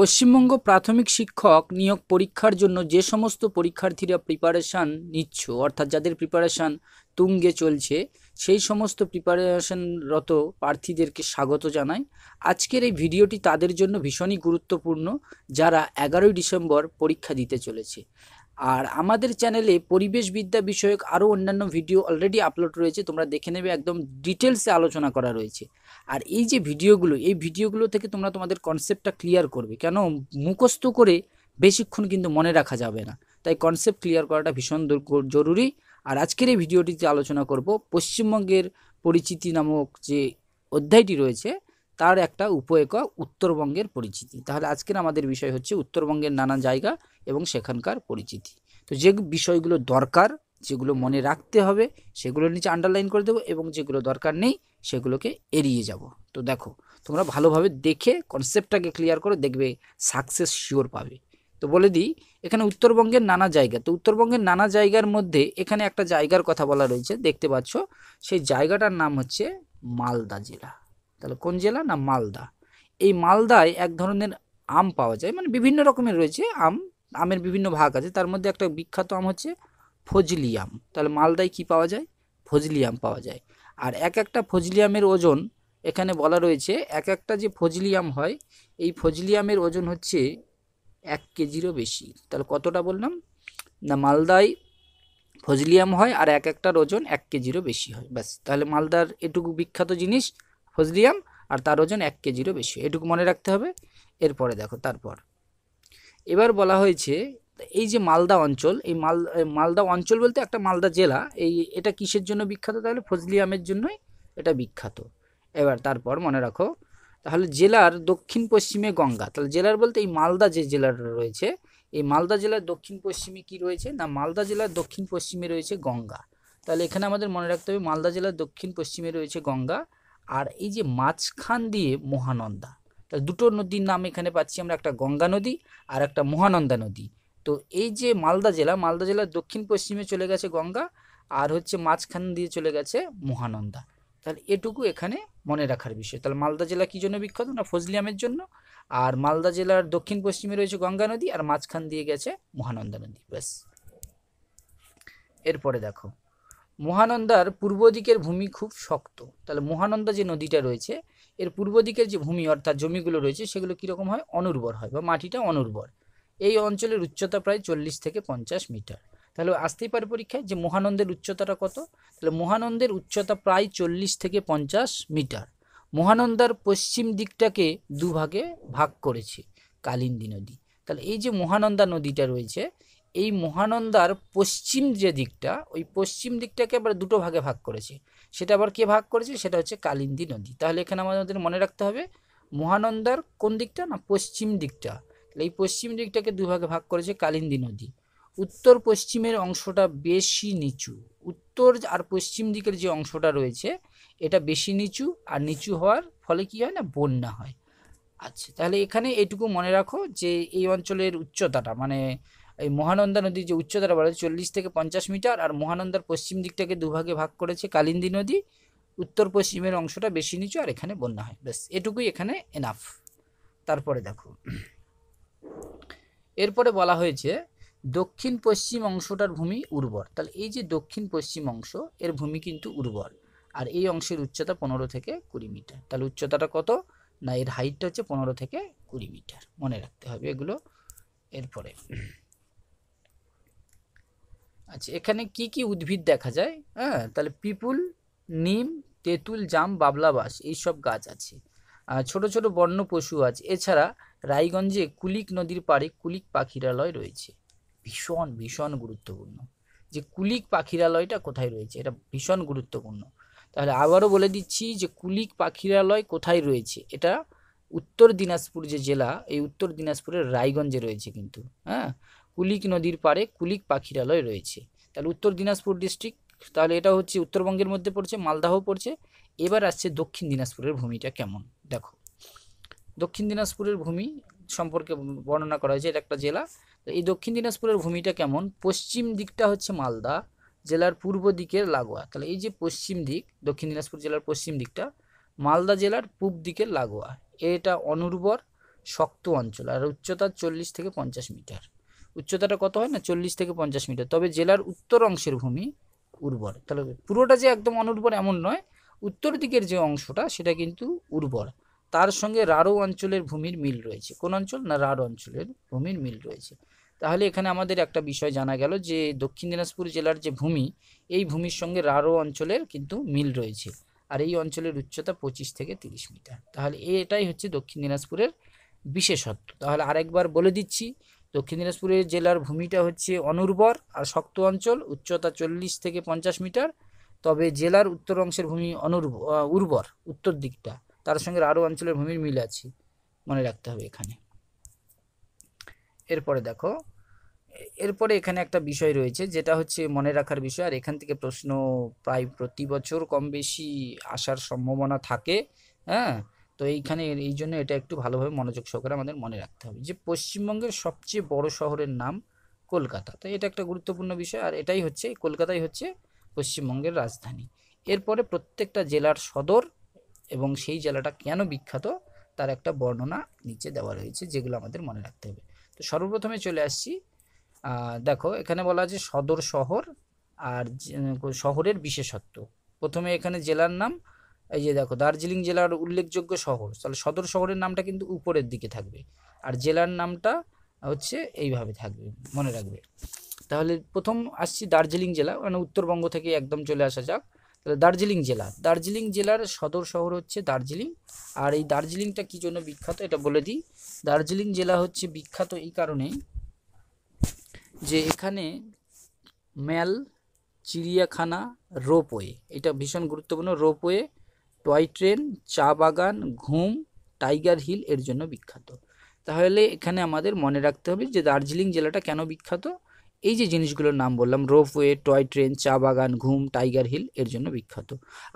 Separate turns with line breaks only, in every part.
পশ্চিমবঙ্গ প্রাথমিক শিক্ষক নিয়োগ পরীক্ষার জন্য যে সমস্ত পরীক্ষার্থীরা প্রিপারেশান নিচ্ছ অর্থাৎ যাদের প্রিপারেশান তুঙ্গে চলছে সেই সমস্ত প্রিপারেশানরত প্রার্থীদেরকে স্বাগত জানাই আজকের এই ভিডিওটি তাদের জন্য ভীষণই গুরুত্বপূর্ণ যারা এগারোই ডিসেম্বর পরীক্ষা দিতে চলেছে আর আমাদের চ্যানেলে পরিবেশ বিদ্যা বিষয়ক আরও অন্যান্য ভিডিও অলরেডি আপলোড রয়েছে তোমরা দেখে নেবে একদম ডিটেলসে আলোচনা করা রয়েছে আর এই যে ভিডিওগুলো এই ভিডিওগুলো থেকে তোমরা তোমাদের কনসেপ্টটা ক্লিয়ার করবে কেন মুখস্থ করে বেশিক্ষণ কিন্তু মনে রাখা যাবে না তাই কনসেপ্ট ক্লিয়ার করাটা ভীষণ জরুরি আর আজকের এই ভিডিওটিতে আলোচনা করব পশ্চিমবঙ্গের পরিচিতি নামক যে অধ্যায়টি রয়েছে তার একটা উপ একক উত্তরবঙ্গের পরিচিতি তাহলে আজকের আমাদের বিষয় হচ্ছে উত্তরবঙ্গের নানা জায়গা এবং সেখানকার পরিচিতি তো যে বিষয়গুলো দরকার যেগুলো মনে রাখতে হবে সেগুলোর নিচে আন্ডারলাইন করে দেবো এবং যেগুলো দরকার নেই সেগুলোকে এড়িয়ে যাব তো দেখো তোমরা ভালোভাবে দেখে কনসেপ্টটাকে ক্লিয়ার করে দেখবে সাকসেস শিওর পাবে তো বলে দিই এখানে উত্তরবঙ্গের নানা জায়গা তো উত্তরবঙ্গের নানা জায়গার মধ্যে এখানে একটা জায়গার কথা বলা রয়েছে দেখতে পাচ্ছ সেই জায়গাটার নাম হচ্ছে মালদা জেলা তাহলে কোন জেলা না মালদা এই মালদায় এক ধরনের আম পাওয়া যায় মানে বিভিন্ন রকমের রয়েছে আম আমের বিভিন্ন ভাগ আছে তার মধ্যে একটা বিখ্যাত আম হচ্ছে ফজলি আম তাহলে মালদায় কি পাওয়া যায় ফজলি আম পাওয়া যায় আর এক একটা ফজলি আমের ওজন এখানে বলা রয়েছে এক একটা যে ফজলি আম হয় এই ফজলি আমের ওজন হচ্ছে এক কেজিরও বেশি তাহলে কতটা বললাম না মালদায় ফজলি আম হয় আর এক একটার ওজন এক কেজিরও বেশি হয় ব্যাস তাহলে মালদার এটুকু বিখ্যাত জিনিস ফজলিয়াম আর তার ওজন এক কেজিরও বেশি এটুকু মনে রাখতে হবে এরপরে দেখো তারপর এবার বলা হয়েছে এই যে মালদা অঞ্চল এই মাল মালদা অঞ্চল বলতে একটা মালদা জেলা এই এটা কিসের জন্য বিখ্যাত তাহলে ফজলিয়ামের জন্যই এটা বিখ্যাত এবার তারপর মনে রাখো তাহলে জেলার দক্ষিণ পশ্চিমে গঙ্গা তাহলে জেলার বলতে এই মালদা যে জেলার রয়েছে এই মালদা জেলার দক্ষিণ পশ্চিমে কি রয়েছে না মালদা জেলার দক্ষিণ পশ্চিমে রয়েছে গঙ্গা তাহলে এখানে আমাদের মনে রাখতে হবে মালদা জেলার দক্ষিণ পশ্চিমে রয়েছে গঙ্গা আর এই যে মাঝখান দিয়ে মহানন্দা তাহলে দুটো নদীর নাম এখানে পাচ্ছি আমরা একটা গঙ্গা নদী আর একটা মহানন্দা নদী তো এই যে মালদা জেলা মালদা জেলার দক্ষিণ পশ্চিমে চলে গেছে গঙ্গা আর হচ্ছে মাঝখান দিয়ে চলে গেছে মহানন্দা তাহলে এটুকু এখানে মনে রাখার বিষয় তাহলে মালদা জেলা কী জন্য বিখ্যাত না ফজলিয়ামের জন্য আর মালদা জেলার দক্ষিণ পশ্চিমে রয়েছে গঙ্গা নদী আর মাঝখান দিয়ে গেছে মহানন্দা নদী ব্যাস এরপরে দেখো মহানন্দার পূর্ব দিকের ভূমি খুব শক্ত তাহলে মহানন্দা যে নদীটা রয়েছে এর পূর্ব দিকের যে ভূমি অর্থাৎ জমিগুলো রয়েছে সেগুলো কীরকম হয় অনুর্বর হয় বা মাটিটা অনুর্বর এই অঞ্চলের উচ্চতা প্রায় চল্লিশ থেকে পঞ্চাশ মিটার তাহলে আসতেই পারে পরীক্ষায় যে মহানন্দের উচ্চতাটা কত তাহলে মহানন্দের উচ্চতা প্রায় চল্লিশ থেকে পঞ্চাশ মিটার মহানন্দার পশ্চিম দিকটাকে দুভাগে ভাগ করেছে কালিন্দী নদী তাহলে এই যে মহানন্দা নদীটা রয়েছে এই মহানন্দার পশ্চিম যে দিকটা ওই পশ্চিম দিকটাকে আবার দুটো ভাগে ভাগ করেছে সেটা আবার কে ভাগ করেছে সেটা হচ্ছে কালিন্দী নদী তাহলে এখানে আমাদের মনে রাখতে হবে মহানন্দার কোন দিকটা না পশ্চিম দিকটা এই পশ্চিম দিকটাকে দুভাগে ভাগ করেছে কালিন্দী নদী উত্তর পশ্চিমের অংশটা বেশি নিচু উত্তর আর পশ্চিম দিকের যে অংশটা রয়েছে এটা বেশি নিচু আর নিচু হওয়ার ফলে কি হয় না বন্যা হয় আচ্ছা তাহলে এখানে এটুকু মনে রাখো যে এই অঞ্চলের উচ্চতাটা মানে এই মহানন্দা নদীর যে উচ্চতা বাড়াচ্ছে চল্লিশ থেকে পঞ্চাশ মিটার আর মহানন্দার পশ্চিম দিকটাকে দুভাগে ভাগ করেছে কালিন্দী নদী উত্তর পশ্চিমের অংশটা বেশি নিচু আর এখানে বন্যা হয় ব্যাস এটুকুই এখানে এনাফ তারপরে দেখো এরপরে বলা হয়েছে দক্ষিণ পশ্চিম অংশটার ভূমি উর্বর তাহলে এই যে দক্ষিণ পশ্চিম অংশ এর ভূমি কিন্তু উর্বর আর এই অংশের উচ্চতা পনেরো থেকে কুড়ি মিটার তাহলে উচ্চতাটা কত না এর হাইটটা হচ্ছে পনেরো থেকে কুড়ি মিটার মনে রাখতে হবে এগুলো এরপরে আচ্ছা এখানে কি কি উদ্ভিদ দেখা যায় হ্যাঁ তাহলে পিপুল নিম তেঁতুল জাম বাবলা বাস এইসব গাছ আছে ছোট ছোট বন্য পশু আছে এছাড়া রায়গঞ্জে কুলিক নদীর পাড়ে কুলিক পাখিরালয় রয়েছে ভীষণ ভীষণ গুরুত্বপূর্ণ যে কুলিক পাখিরালয়টা কোথায় রয়েছে এটা ভীষণ গুরুত্বপূর্ণ তাহলে আবারও বলে দিচ্ছি যে কুলিক পাখিরালয় কোথায় রয়েছে এটা উত্তর দিনাজপুর যে জেলা এই উত্তর দিনাজপুরের রায়গঞ্জে রয়েছে কিন্তু হ্যাঁ কুলিক নদীর পাড়ে কুলিক পাখিরালয় রয়েছে তাহলে উত্তর দিনাজপুর ডিস্ট্রিক্ট তাহলে এটা হচ্ছে উত্তরবঙ্গের মধ্যে পড়ছে মালদাহ পড়ছে এবার আসছে দক্ষিণ দিনাজপুরের ভূমিটা কেমন দেখো দক্ষিণ দিনাজপুরের ভূমি সম্পর্কে বর্ণনা করা হয়েছে এটা একটা জেলা এই দক্ষিণ দিনাজপুরের ভূমিটা কেমন পশ্চিম দিকটা হচ্ছে মালদা জেলার পূর্ব দিকের লাগোয়া তাহলে এই যে পশ্চিম দিক দক্ষিণ দিনাজপুর জেলার পশ্চিম দিকটা মালদা জেলার পূব দিকের লাগোয়া এটা অনুর্বর শক্ত অঞ্চল আর উচ্চতা চল্লিশ থেকে পঞ্চাশ মিটার উচ্চতাটা কত হয় না চল্লিশ থেকে পঞ্চাশ মিটার তবে জেলার উত্তর অংশের ভূমি উর্বর তাহলে পুরোটা যে একদম অনুর্বর এমন নয় উত্তর দিকের যে অংশটা সেটা কিন্তু উর্বর তার সঙ্গে রাড়ো অঞ্চলের ভূমির মিল রয়েছে কোন অঞ্চল না রাঢ় অঞ্চলের ভূমির মিল রয়েছে তাহলে এখানে আমাদের একটা বিষয় জানা গেল যে দক্ষিণ দিনাজপুর জেলার যে ভূমি এই ভূমির সঙ্গে রাড়ো অঞ্চলের কিন্তু মিল রয়েছে আর এই অঞ্চলের উচ্চতা পঁচিশ থেকে তিরিশ মিটার তাহলে এটাই হচ্ছে দক্ষিণ দিনাজপুরের বিশেষত্ব তাহলে আরেকবার বলে দিচ্ছি দক্ষিণ দিনাজপুরের জেলার ভূমিটা হচ্ছে অনুর্বর আর শক্ত অঞ্চল উচ্চতা চল্লিশ থেকে পঞ্চাশ মিটার তবে জেলার উত্তর অংশের ভূমি অনুর্ব উর্বর উত্তর দিকটা তার সঙ্গে আরও অঞ্চলের ভূমির মিল আছে মনে রাখতে হবে এখানে এরপরে দেখো এরপরে এখানে একটা বিষয় রয়েছে যেটা হচ্ছে মনে রাখার বিষয় আর এখান থেকে প্রশ্ন প্রায় প্রতি বছর কম বেশি আসার সম্ভাবনা থাকে হ্যাঁ তো এইখানে এই জন্য এটা একটু ভালোভাবে মনোযোগ সহকারে আমাদের মনে রাখতে হবে যে পশ্চিমবঙ্গের সবচেয়ে বড় শহরের নাম কলকাতা তো এটা একটা গুরুত্বপূর্ণ বিষয় আর এটাই হচ্ছে কলকাতাই হচ্ছে পশ্চিমবঙ্গের রাজধানী এরপরে প্রত্যেকটা জেলার সদর এবং সেই জেলাটা কেন বিখ্যাত তার একটা বর্ণনা নিচে দেওয়া রয়েছে যেগুলো আমাদের মনে রাখতে হবে তো সর্বপ্রথমে চলে আসছি দেখো এখানে বলা আছে সদর শহর আর শহরের বিশেষত্ব প্রথমে এখানে জেলার নাম এই যে দেখো দার্জিলিং জেলার উল্লেখযোগ্য শহর তাহলে সদর শহরের নামটা কিন্তু উপরের দিকে থাকবে আর জেলার নামটা হচ্ছে এইভাবে থাকবে মনে রাখবে তাহলে প্রথম আসছি দার্জিলিং জেলা মানে উত্তরবঙ্গ থেকে একদম চলে আসা যাক তাহলে দার্জিলিং জেলা দার্জিলিং জেলার সদর শহর হচ্ছে দার্জিলিং আর এই দার্জিলিংটা কী জন্য বিখ্যাত এটা বলে দিই দার্জিলিং জেলা হচ্ছে বিখ্যাত এই কারণেই যে এখানে ম্যাল চিড়িয়াখানা রোপওয়ে এটা ভীষণ গুরুত্বপূর্ণ রোপওয়ে টয় ট্রেন চা বাগান ঘুম টাইগার হিল এর জন্য বিখ্যাত তাহলে এখানে আমাদের মনে রাখতে হবে যে দার্জিলিং জেলাটা কেন বিখ্যাত এই যে জিনিসগুলোর নাম বললাম রোপওয়ে টয় ট্রেন চা বাগান ঘুম টাইগার হিল এর জন্য বিখ্যাত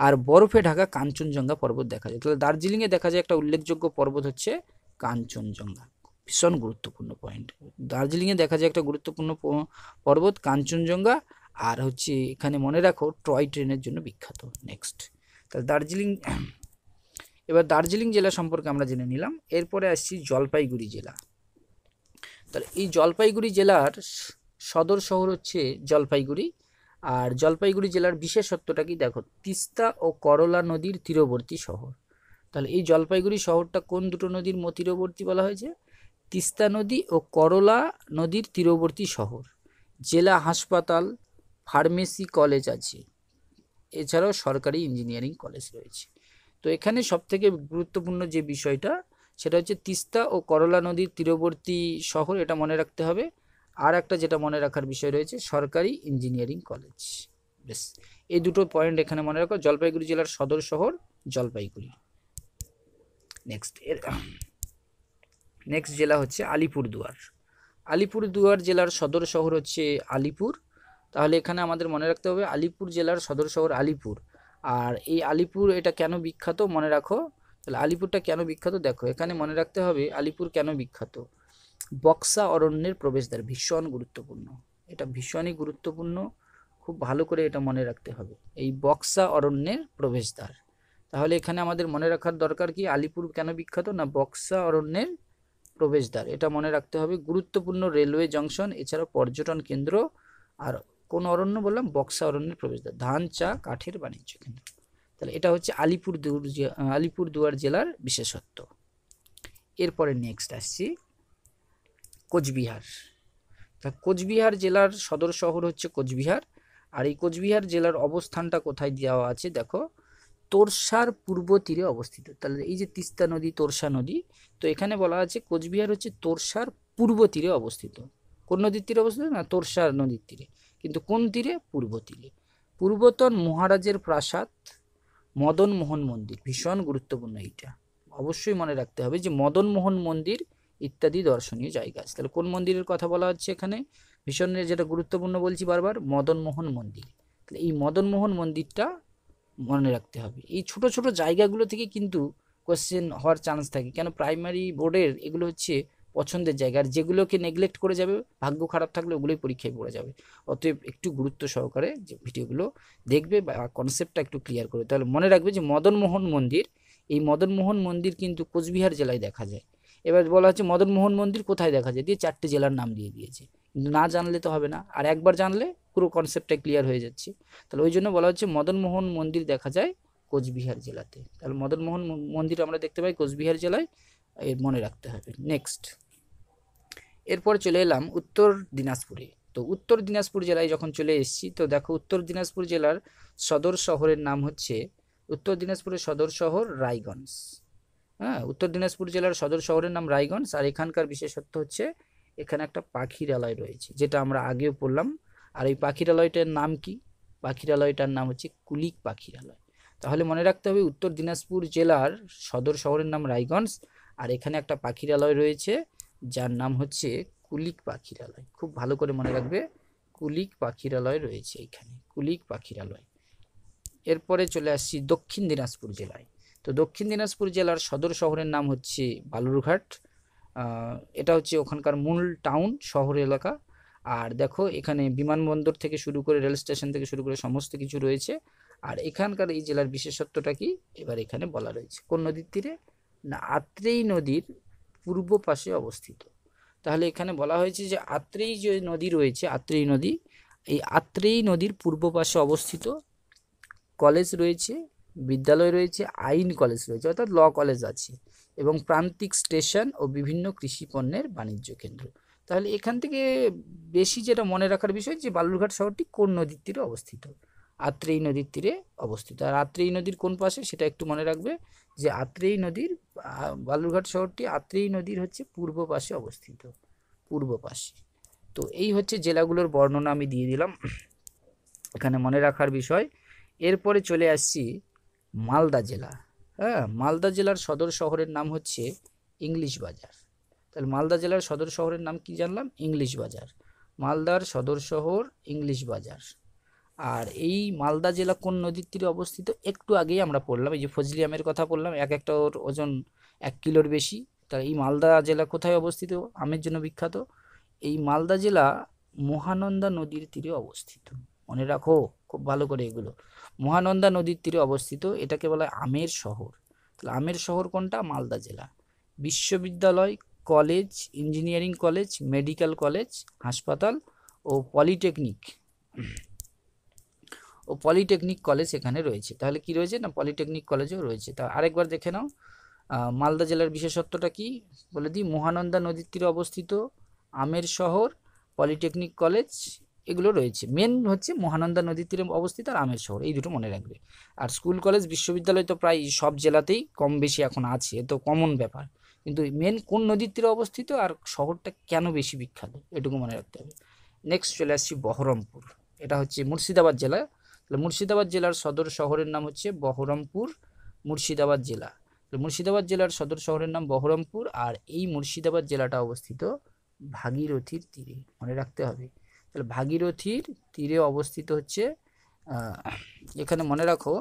আর বরফে ঢাকা কাঞ্চনজঙ্ঘা পর্বত দেখা যায় তাহলে দার্জিলিংয়ে দেখা যায় একটা উল্লেখযোগ্য পর্বত হচ্ছে কাঞ্চনজঙ্ঘা ভীষণ গুরুত্বপূর্ণ পয়েন্ট দার্জিলিংয়ে দেখা যায় একটা গুরুত্বপূর্ণ পর্বত কাঞ্চনজঙ্ঘা আর হচ্ছে এখানে মনে রাখো টয় ট্রেনের জন্য বিখ্যাত নেক্সট তাহলে দার্জিলিং এবার দার্জিলিং জেলা সম্পর্কে আমরা জেনে নিলাম এরপরে আসছি জলপাইগুড়ি জেলা তাহলে এই জলপাইগুড়ি জেলার সদর শহর হচ্ছে জলপাইগুড়ি আর জলপাইগুড়ি জেলার বিশেষত্বটা কি দেখো তিস্তা ও করলা নদীর তীরবর্তী শহর তাহলে এই জলপাইগুড়ি শহরটা কোন দুটো নদীর তীরবর্তী বলা হয়েছে তিস্তা নদী ও করলা নদীর তীরবর্তী শহর জেলা হাসপাতাল ফার্মেসি কলেজ আছে এছাড়াও সরকারি ইঞ্জিনিয়ারিং কলেজ রয়েছে তো এখানে সবথেকে গুরুত্বপূর্ণ যে বিষয়টা সেটা হচ্ছে তিস্তা ও করলা নদীর তীরবর্তী শহর এটা মনে রাখতে হবে আর একটা যেটা মনে রাখার বিষয় রয়েছে সরকারি ইঞ্জিনিয়ারিং কলেজ বেশ এই দুটো পয়েন্ট এখানে মনে রাখো জলপাইগুড়ি জেলার সদর শহর জলপাইগুড়ি নেক্সট এর নেক্সট জেলা হচ্ছে আলিপুরদুয়ার আলিপুরদুয়ার জেলার সদর শহর হচ্ছে আলিপুর তাহলে এখানে আমাদের মনে রাখতে হবে আলিপুর জেলার সদর শহর আলিপুর আর এই আলিপুর এটা কেন বিখ্যাত মনে রাখো তাহলে আলিপুরটা কেন বিখ্যাত দেখো এখানে মনে রাখতে হবে আলিপুর কেন বিখ্যাত বক্সা অরণ্যের প্রবেশদ্বার ভীষণ গুরুত্বপূর্ণ এটা ভীষণই গুরুত্বপূর্ণ খুব ভালো করে এটা মনে রাখতে হবে এই বক্সা অরণ্যের প্রবেশদ্বার তাহলে এখানে আমাদের মনে রাখার দরকার কি আলিপুর কেন বিখ্যাত না বক্সা অরণ্যের প্রবেশদ্বার এটা মনে রাখতে হবে গুরুত্বপূর্ণ রেলওয়ে জংশন এছাড়া পর্যটন কেন্দ্র আর কোন অরণ্য বললাম বক্সা অরণ্যের প্রবেশদ্বার ধান চা কাঠের বাণিজ্য কেন্দ্র তাহলে এটা হচ্ছে আলিপুর আলিপুর দুয়ার জেলার বিশেষত্ব এরপরে নেক্সট আসছি কোচবিহার তা কোচবিহার জেলার সদর শহর হচ্ছে কোচবিহার আর এই কোচবিহার জেলার অবস্থানটা কোথায় দেওয়া আছে দেখো তোরসার পূর্ব তীরে অবস্থিত তাহলে এই যে তিস্তা নদী তোরসা নদী তো এখানে বলা আছে কোচবিহার হচ্ছে তোরসার পূর্ব তীরে অবস্থিত কোন নদীর তীরে অবস্থিত না তোরসার নদীর তীরে কিন্তু কোন তীরে পূর্ব তীরে পূর্বতন মহারাজের প্রাসাদ মদনমোহন মন্দির ভীষণ গুরুত্বপূর্ণ এইটা অবশ্যই মনে রাখতে হবে যে মদনমোহন মন্দির ইত্যাদি দর্শনীয় জায়গা আছে তাহলে কোন মন্দিরের কথা বলা হচ্ছে এখানে ভীষণ যেটা গুরুত্বপূর্ণ বলছি বারবার মদনমোহন মন্দির তাহলে এই মদনমোহন মন্দিরটা মনে রাখতে হবে এই ছোট ছোট জায়গাগুলো থেকে কিন্তু কোশ্চেন হওয়ার চান্স থাকে কেন প্রাইমারি বোর্ডের এগুলো হচ্ছে পছন্দের জায়গা আর যেগুলোকে নেগলেক্ট করে যাবে ভাগ্য খারাপ থাকলে ওগুলোই পরীক্ষায় পড়ে যাবে অতএব একটু গুরুত্ব সহকারে যে ভিডিওগুলো দেখবে বা কনসেপ্টটা একটু ক্লিয়ার করবে তাহলে মনে রাখবে যে মদনমোহন মন্দির এই মদনমোহন মন্দির কিন্তু কোচবিহার জেলায় দেখা যায় এবার বলা হচ্ছে মদনমোহন মন্দির কোথায় দেখা যায় দিয়ে চারটে জেলার নাম দিয়ে দিয়েছে কিন্তু না জানলে তো হবে না আর একবার জানলে পুরো কনসেপ্টটা ক্লিয়ার হয়ে যাচ্ছে তাহলে ওই জন্য বলা হচ্ছে মদনমোহন মন্দির দেখা যায় কোচবিহার জেলাতে তাহলে মদনমোহন মন্দির আমরা দেখতে পাই কোচবিহার জেলায় এর মনে রাখতে হবে নেক্সট এরপর চলে এলাম উত্তর দিনাজপুরে তো উত্তর দিনাজপুর জেলায় যখন চলে এসেছি তো দেখো উত্তর দিনাজপুর জেলার সদর শহরের নাম হচ্ছে উত্তর দিনাজপুরের সদর শহর রায়গঞ্জ হ্যাঁ উত্তর দিনাজপুর জেলার সদর শহরের নাম রায়গঞ্জ আর এখানকার বিশেষত্ব হচ্ছে এখানে একটা পাখিরালয় রয়েছে যেটা আমরা আগেও পড়লাম আর এই পাখিরালয়টার নাম কি পাখিরালয়টার নাম হচ্ছে কুলিক পাখিরালয় তাহলে মনে রাখতে হবে উত্তর দিনাজপুর জেলার সদর শহরের নাম রায়গঞ্জ আর এখানে একটা পাখিরালয় রয়েছে যার নাম হচ্ছে কুলিক পাখিরালয় খুব ভালো করে মনে রাখবে কুলিক পাখিরালয় রয়েছে এখানে কুলিক পাখিরালয় এরপরে চলে আসছি দক্ষিণ দিনাজপুর জেলায় তো দক্ষিণ দিনাজপুর জেলার সদর শহরের নাম হচ্ছে বালুরঘাট এটা হচ্ছে ওখানকার মূল টাউন শহর এলাকা আর দেখো এখানে বিমানবন্দর থেকে শুরু করে রেল স্টেশন থেকে শুরু করে সমস্ত কিছু রয়েছে আর এখানকার এই জেলার বিশেষত্বটা কি এবার এখানে বলা রয়েছে কোন নদীর তীরে আত্রেই নদীর পূর্ব পাশে অবস্থিত তাহলে এখানে বলা হয়েছে যে আত্রেই যে নদী রয়েছে আত্রেই নদী এই আত্রেই নদীর পূর্ব পাশে অবস্থিত কলেজ রয়েছে বিদ্যালয় রয়েছে আইন কলেজ রয়েছে অর্থাৎ ল কলেজ আছে এবং প্রান্তিক স্টেশন ও বিভিন্ন কৃষি পণ্যের বাণিজ্য কেন্দ্র তাহলে এখান থেকে বেশি যেটা মনে রাখার বিষয় যে বালুরঘাট শহরটি কোন নদীর তীরে অবস্থিত আত্রেই নদীর তীরে অবস্থিত আর আত্রেই নদীর কোন পাশে সেটা একটু মনে রাখবে যে আত্রেই নদীর বালুরঘাট শহরটি আত্রেই নদীর হচ্ছে পূর্ব পাশে অবস্থিত পূর্ব পাশে তো এই হচ্ছে জেলাগুলোর বর্ণনা আমি দিয়ে দিলাম এখানে মনে রাখার বিষয় এরপরে চলে আসছি মালদা জেলা হ্যাঁ মালদা জেলার সদর শহরের নাম হচ্ছে ইংলিশ বাজার তাহলে মালদা জেলার সদর শহরের নাম কি জানলাম ইংলিশ বাজার মালদার সদর শহর ইংলিশ বাজার আর এই মালদা জেলা কোন নদীর তীরে অবস্থিত একটু আগেই আমরা পড়লাম এই যে ফজলি আমের কথা বললাম এক একটা ওর ওজন এক কিলোর বেশি তা এই মালদা জেলা কোথায় অবস্থিত আমের জন্য বিখ্যাত এই মালদা জেলা মহানন্দা নদীর তীরে অবস্থিত মনে রাখো খুব ভালো করে এগুলো মহানন্দা নদীর তীরে অবস্থিত এটাকে বলা হয় আমের শহর তাহলে আমের শহর কোনটা মালদা জেলা বিশ্ববিদ্যালয় college engineering college medical college হাসপাতাল ও পলিটেকনিক ও পলিটেকনিক কলেজ এখানে রয়েছে তাহলে কি রয়েছে না পলিটেকনিক কলেজও রয়েছে তা আরেকবার দেখে নাও মালদা জেলার বিশেষত্বটা কি বলে দিই মহানন্দা নদীর তীরে অবস্থিত আমের শহর পলিটেকনিক কলেজ এগুলো রয়েছে মেন হচ্ছে মহানন্দা নদীর তীরে অবস্থিত আর আমের শহর এই দুটো মনে রাখবে আর স্কুল কলেজ বিশ্ববিদ্যালয় তো প্রায় সব জেলাতেই কম বেশি এখন আছে এ তো কমন ব্যাপার কিন্তু মেন কোন নদীর তীরে অবস্থিত আর শহরটা কেন বেশি বিখ্যাত এটুকু মনে রাখতে হবে নেক্সট চলে আসছি বহরমপুর এটা হচ্ছে মুর্শিদাবাদ জেলা তাহলে মুর্শিদাবাদ জেলার সদর শহরের নাম হচ্ছে বহরমপুর মুর্শিদাবাদ জেলা মুর্শিদাবাদ জেলার সদর শহরের নাম বহরমপুর আর এই মুর্শিদাবাদ জেলাটা অবস্থিত ভাগীরথীর তীরে মনে রাখতে হবে তাহলে ভাগীরথীর তীরে অবস্থিত হচ্ছে এখানে মনে রাখো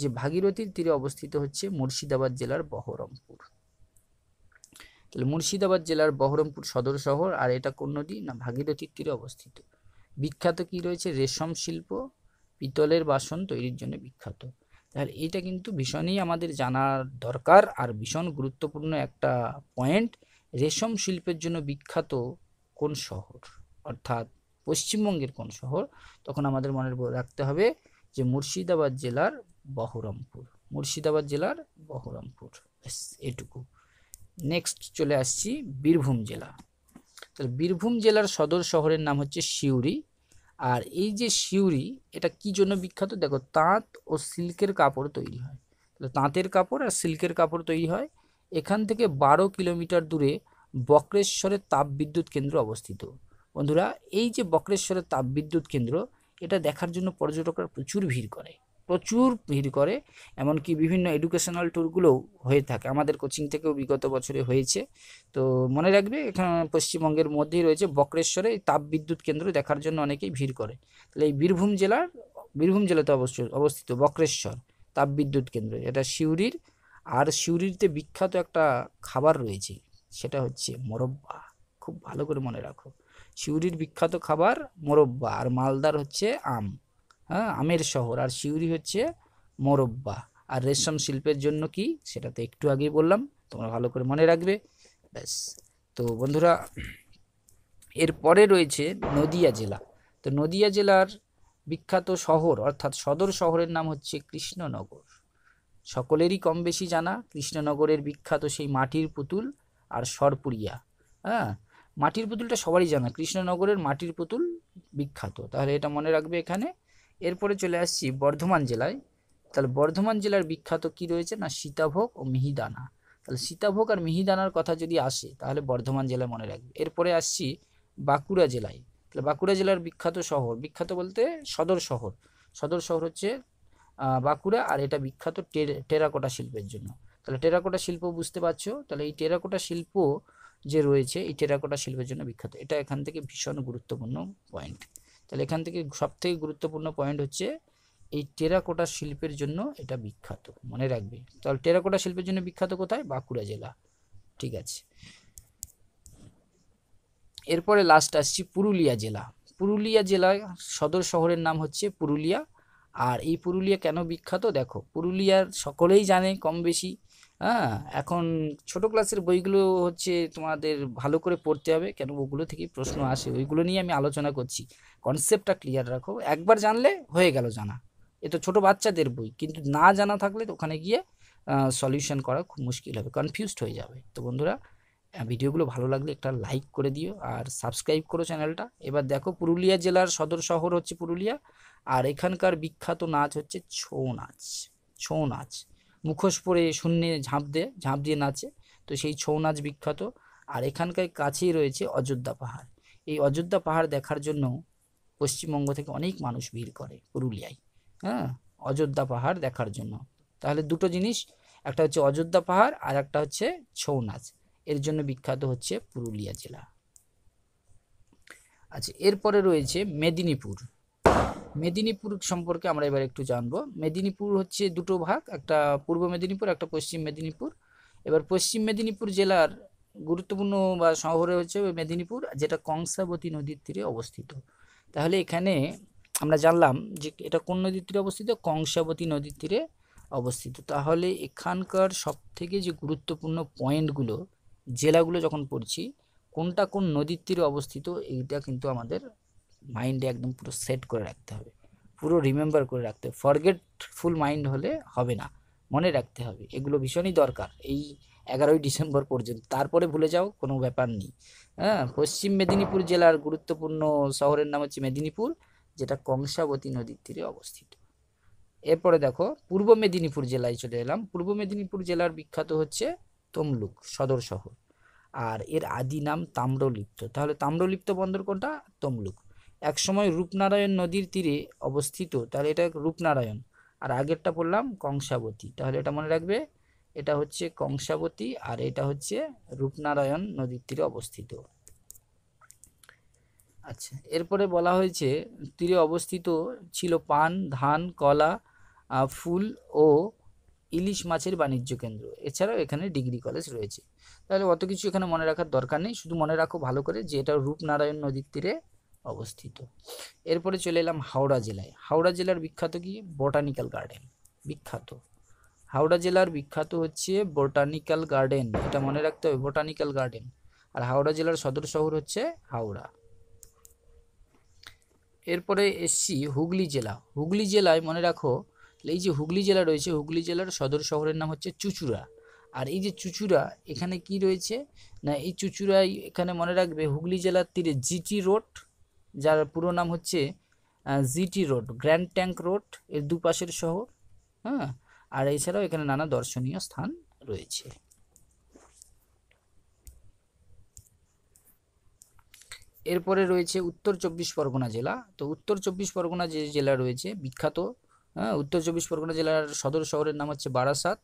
যে ভাগীরথীর তীরে অবস্থিত হচ্ছে মুর্শিদাবাদ জেলার বহরমপুর তাহলে মুর্শিদাবাদ জেলার বহরমপুর সদর শহর আর এটা কোন নদী না ভাগীরথীর তীরে অবস্থিত বিখ্যাত কি রয়েছে রেশম শিল্প পিতলের বাসন তৈরির জন্য বিখ্যাত তাহলে এটা কিন্তু ভীষণই আমাদের জানার দরকার আর ভীষণ গুরুত্বপূর্ণ একটা পয়েন্ট রেশম শিল্পের জন্য বিখ্যাত কোন শহর অর্থাৎ পশ্চিমবঙ্গের কোন শহর তখন আমাদের মনে রাখতে হবে যে মুর্শিদাবাদ জেলার বহরমপুর মুর্শিদাবাদ জেলার বহরমপুর এটুকু নেক্সট চলে আসছি বীরভূম জেলা তাহলে বীরভূম জেলার সদর শহরের নাম হচ্ছে সিউড়ি আর এই যে শিউরি এটা কি জন্য বিখ্যাত দেখো তাঁত ও সিল্কের কাপড় তৈরি হয় তাহলে তাঁতের কাপড় আর সিল্কের কাপড় তৈরি হয় এখান থেকে বারো কিলোমিটার দূরে বক্রেশ্বরের তাপবিদ্যুৎ কেন্দ্র অবস্থিত বন্ধুরা এই যে বক্রেশ্বরের তাপবিদ্যুৎ কেন্দ্র এটা দেখার জন্য পর্যটকরা প্রচুর ভিড় করে প্রচুর ভিড় করে এমনকি বিভিন্ন এডুকেশনাল ট্যুরগুলোও হয়ে থাকে আমাদের কোচিং থেকেও বিগত বছরে হয়েছে তো মনে রাখবে এখানে পশ্চিমবঙ্গের মধ্যেই রয়েছে বক্রেশ্বরে তাপবিদ্যুৎ কেন্দ্র দেখার জন্য অনেকেই ভিড় করে তাহলে এই বীরভূম জেলার বীরভূম জেলাতে অবশ্য অবস্থিত বক্রেশ্বর তাপবিদ্যুৎ কেন্দ্র এটা সিউড়ির আর সিউড়িতে বিখ্যাত একটা খাবার রয়েছে সেটা হচ্ছে মরব্বা খুব ভালো করে মনে রাখো সিউড়ির বিখ্যাত খাবার মোরব্বা আর মালদার হচ্ছে আম হ্যাঁ আমের শহর আর সিউড়ি হচ্ছে মোরব্বা আর রেশম শিল্পের জন্য কি সেটা তো একটু আগেই বললাম তোমরা ভালো করে মনে রাখবে ব্যাস তো বন্ধুরা এরপরে রয়েছে নদিয়া জেলা তো নদিয়া জেলার বিখ্যাত শহর অর্থাৎ সদর শহরের নাম হচ্ছে কৃষ্ণনগর সকলেরই কম বেশি জানা কৃষ্ণনগরের বিখ্যাত সেই মাটির পুতুল আর সরপুরিয়া হ্যাঁ মাটির পুতুলটা সবারই জানা কৃষ্ণনগরের মাটির পুতুল বিখ্যাত তাহলে এটা মনে রাখবে এখানে এরপরে চলে আসছি বর্ধমান জেলায় তাহলে বর্ধমান জেলার বিখ্যাত কি রয়েছে না সীতাভোগ ও মিহিদানা তাহলে সীতাভোগ আর মিহিদানার কথা যদি আসে তাহলে বর্ধমান জেলায় মনে রাখবে এরপরে আসছি বাঁকুড়া জেলায় তাহলে বাঁকুড়া জেলার বিখ্যাত শহর বিখ্যাত বলতে সদর শহর সদর শহর হচ্ছে বাঁকুড়া আর এটা বিখ্যাত টেরাকোটা শিল্পের জন্য তাহলে টেরাকোটা শিল্প বুঝতে পারছো তাহলে এই টেরাকোটা শিল্প যে রয়েছে এই টেরাকোটা শিল্পের জন্য বিখ্যাত এটা এখান থেকে ভীষণ গুরুত্বপূর্ণ পয়েন্ট তাহলে এখান থেকে সবথেকে গুরুত্বপূর্ণ পয়েন্ট হচ্ছে এই টেরাকোটা শিল্পের জন্য এটা বিখ্যাত মনে রাখবে তাহলে টেরাকোটা শিল্পের জন্য বিখ্যাত কোথায় বাঁকুড়া জেলা ঠিক আছে এরপরে লাস্ট আসছি পুরুলিয়া জেলা পুরুলিয়া জেলা সদর শহরের নাম হচ্ছে পুরুলিয়া আর এই পুরুলিয়া কেন বিখ্যাত দেখো পুরুলিয়ার সকলেই জানে কম বেশি হ্যাঁ এখন ছোট ক্লাসের বইগুলো হচ্ছে তোমাদের ভালো করে পড়তে হবে কেন ওগুলো থেকে প্রশ্ন আসে ওইগুলো নিয়ে আমি আলোচনা করছি কনসেপ্টটা ক্লিয়ার রাখো একবার জানলে হয়ে গেল জানা এ তো ছোটো বাচ্চাদের বই কিন্তু না জানা থাকলে ওখানে গিয়ে সলিউশন করা খুব মুশকিল হবে কনফিউজড হয়ে যাবে তো বন্ধুরা ভিডিওগুলো ভালো লাগলে একটা লাইক করে দিও আর সাবস্ক্রাইব করো চ্যানেলটা এবার দেখো পুরুলিয়া জেলার সদর শহর হচ্ছে পুরুলিয়া আর এখানকার বিখ্যাত নাচ হচ্ছে ছৌ নাচ ছৌ নাচ মুখোশ পরে শূন্যে ঝাঁপ দেয় ঝাঁপ দিয়ে নাচে তো সেই ছৌ নাচ বিখ্যাত আর এখানকার কাছেই রয়েছে অযোধ্যা পাহাড় এই অযোধ্যা পাহাড় দেখার জন্য পশ্চিমবঙ্গ থেকে অনেক মানুষ ভিড় করে পুরুলিয়ায় হ্যাঁ অযোধ্যা পাহাড় দেখার জন্য তাহলে দুটো জিনিস একটা হচ্ছে অযোধ্যা পাহাড় আর একটা হচ্ছে ছৌ নাচ এর জন্য বিখ্যাত হচ্ছে পুরুলিয়া জেলা আচ্ছা এরপরে রয়েছে মেদিনীপুর মেদিনীপুর সম্পর্কে আমরা এবার একটু জানবো মেদিনীপুর হচ্ছে দুটো ভাগ একটা পূর্ব মেদিনীপুর একটা পশ্চিম মেদিনীপুর এবার পশ্চিম মেদিনীপুর জেলার গুরুত্বপূর্ণ বা শহরে হচ্ছে মেদিনীপুর যেটা কংসাবতী নদীর তীরে অবস্থিত তাহলে এখানে আমরা জানলাম যে এটা কোন নদীর তীরে অবস্থিত কংসাবতী নদীর তীরে অবস্থিত তাহলে এখানকার সবথেকে যে গুরুত্বপূর্ণ পয়েন্টগুলো জেলাগুলো যখন পড়ছি কোনটা কোন নদীর তীরে অবস্থিত এইটা কিন্তু আমাদের মাইন্ডে একদম পুরো সেট করে রাখতে হবে পুরো রিমেম্বার করে রাখতে হবে ফরগেটফুল মাইন্ড হলে হবে না মনে রাখতে হবে এগুলো ভীষণই দরকার এই এগারোই ডিসেম্বর পর্যন্ত তারপরে ভুলে যাও কোনো ব্যাপার নেই হ্যাঁ পশ্চিম মেদিনীপুর জেলার গুরুত্বপূর্ণ শহরের নাম হচ্ছে মেদিনীপুর যেটা কংসাবতী নদীর তীরে অবস্থিত এরপরে দেখো পূর্ব মেদিনীপুর জেলায় চলে এলাম পূর্ব মেদিনীপুর জেলার বিখ্যাত হচ্ছে তমলুক সদর শহর আর এর আদি নাম তাম্রলিপ্ত তাহলে তাম্রলিপ্ত বন্দর কোনটা তমলুক একসময় রূপনারায়ণ নদীর তীরে অবস্থিত তাহলে এটা রূপনারায়ণ আর আগেরটা পড়লাম কংসাবতী তাহলে এটা মনে রাখবে এটা হচ্ছে কংসাবতী আর এটা হচ্ছে রূপনারায়ণ নদীর তীরে অবস্থিত আচ্ছা এরপরে বলা হয়েছে তীরে অবস্থিত ছিল পান ধান কলা ফুল ও ইলিশ মাছের বাণিজ্য কেন্দ্র এছাড়াও এখানে ডিগ্রি কলেজ রয়েছে তাহলে অত কিছু এখানে মনে রাখার দরকার নেই শুধু মনে রাখো ভালো করে যে এটা রূপনারায়ণ নদীর তীরে অবস্থিত এরপরে চলে এলাম হাওড়া জেলায় হাওড়া জেলার বিখ্যাত কি বোটানিক্যাল গার্ডেন বিখ্যাত হাওড়া জেলার বিখ্যাত হচ্ছে বোটানিক্যাল গার্ডেন এটা মনে রাখতে হবে বোটানিক্যাল গার্ডেন আর হাওড়া জেলার সদর শহর হচ্ছে হাওড়া এরপরে এসছি হুগলি জেলা হুগলি জেলায় মনে রাখো এই যে হুগলি জেলা রয়েছে হুগলি জেলার সদর শহরের নাম হচ্ছে চুচুড়া আর এই যে চুচুড়া এখানে কি রয়েছে না এই চুচুড়ায় এখানে মনে রাখবে হুগলি জেলার তীরে জিটি রোড যার পুরো নাম হচ্ছে GT road grand trunk road এর দুপাশের শহর হ্যাঁ আর এছাড়াও এখানে নানা দর্শনীয় স্থান রয়েছে এরপরে রয়েছে উত্তর চব্বিশ পরগনা জেলা তো উত্তর চব্বিশ পরগনা যে জেলা রয়েছে বিখ্যাত হ্যাঁ উত্তর চব্বিশ পরগনা জেলার সদর শহরের নাম হচ্ছে বারাসাত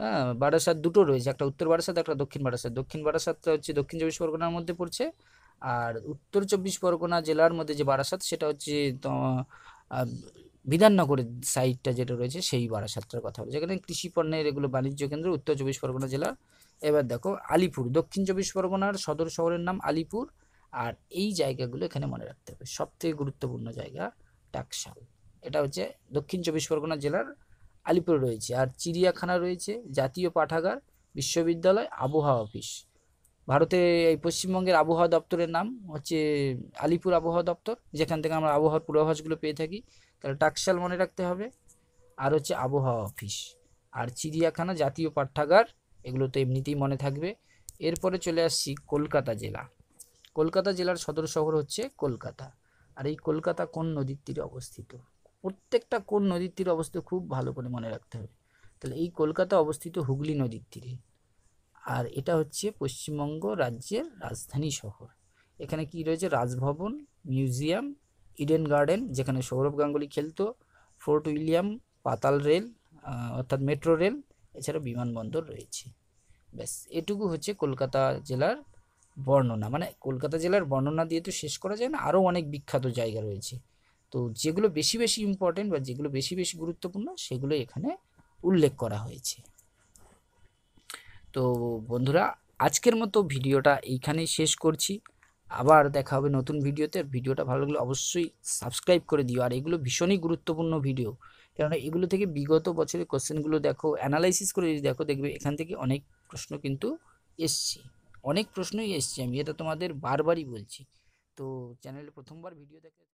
হ্যাঁ বারাসাত দুটো রয়েছে একটা উত্তর বারাসাত একটা দক্ষিণ বারাসাত দক্ষিণ বারাসাতটা হচ্ছে দক্ষিণ চব্বিশ পরগনার মধ্যে পড়ছে আর উত্তর চব্বিশ পরগনা জেলার মধ্যে যে বারাসাত সেটা হচ্ছে বিধাননগরের সাইডটা যেটা রয়েছে সেই বারাসাতটার কথা বলছে যেখানে কৃষি পণ্যের এগুলো বাণিজ্য কেন্দ্র উত্তর চব্বিশ পরগনা জেলা এবার দেখো আলিপুর দক্ষিণ চব্বিশ পরগনার সদর শহরের নাম আলিপুর আর এই জায়গাগুলো এখানে মনে রাখতে হবে সবথেকে গুরুত্বপূর্ণ জায়গা টাকশাল এটা হচ্ছে দক্ষিণ চব্বিশ পরগনা জেলার আলিপুর রয়েছে আর চিড়িয়াখানা রয়েছে জাতীয় পাঠাগার বিশ্ববিদ্যালয় আবহাওয়া অফিস ভারতে এই পশ্চিমবঙ্গের আবহাওয়া দপ্তরের নাম হচ্ছে আলিপুর আবহাওয়া দপ্তর যেখান থেকে আমরা আবহাওয়ার পূর্বাভাসগুলো পেয়ে থাকি তাহলে টাকশাল মনে রাখতে হবে আর হচ্ছে আবহাওয়া অফিস আর চিড়িয়াখানা জাতীয় পাঠাগার এগুলো তো এমনিতেই মনে থাকবে এরপরে চলে আসছি কলকাতা জেলা কলকাতা জেলার সদর শহর হচ্ছে কলকাতা আর এই কলকাতা কোন নদীর তীরে অবস্থিত প্রত্যেকটা কোন নদীর তীরে অবস্থিত খুব ভালো করে মনে রাখতে হবে তাহলে এই কলকাতা অবস্থিত হুগলি নদীর তীরে আর এটা হচ্ছে পশ্চিমবঙ্গ রাজ্যের রাজধানী শহর এখানে কি রয়েছে রাজভবন মিউজিয়াম ইডেন গার্ডেন যেখানে সৌরভ গাঙ্গুলি খেলতো ফোর্ট উইলিয়াম পাতাল রেল অর্থাৎ মেট্রো রেল এছাড়া বিমানবন্দর রয়েছে ব্যাস এটুকু হচ্ছে কলকাতা জেলার বর্ণনা মানে কলকাতা জেলার বর্ণনা দিয়ে তো শেষ করা যায় না আরও অনেক বিখ্যাত জায়গা রয়েছে তো যেগুলো বেশি বেশি ইম্পর্টেন্ট বা যেগুলো বেশি বেশি গুরুত্বপূর্ণ সেগুলো এখানে উল্লেখ করা হয়েছে তো বন্ধুরা আজকের মতো ভিডিওটা এইখানেই শেষ করছি আবার দেখা হবে নতুন ভিডিওতে ভিডিওটা ভালো লাগলে অবশ্যই সাবস্ক্রাইব করে দিও আর এগুলো ভীষণই গুরুত্বপূর্ণ ভিডিও কেননা এগুলো থেকে বিগত বছরের কোশ্চেনগুলো দেখো অ্যানালাইসিস করে যদি দেখো দেখবে এখান থেকে অনেক প্রশ্ন কিন্তু এসছে অনেক প্রশ্নই এসছে আমি এটা তোমাদের বারবারই বলছি তো চ্যানেলে প্রথমবার ভিডিও দেখে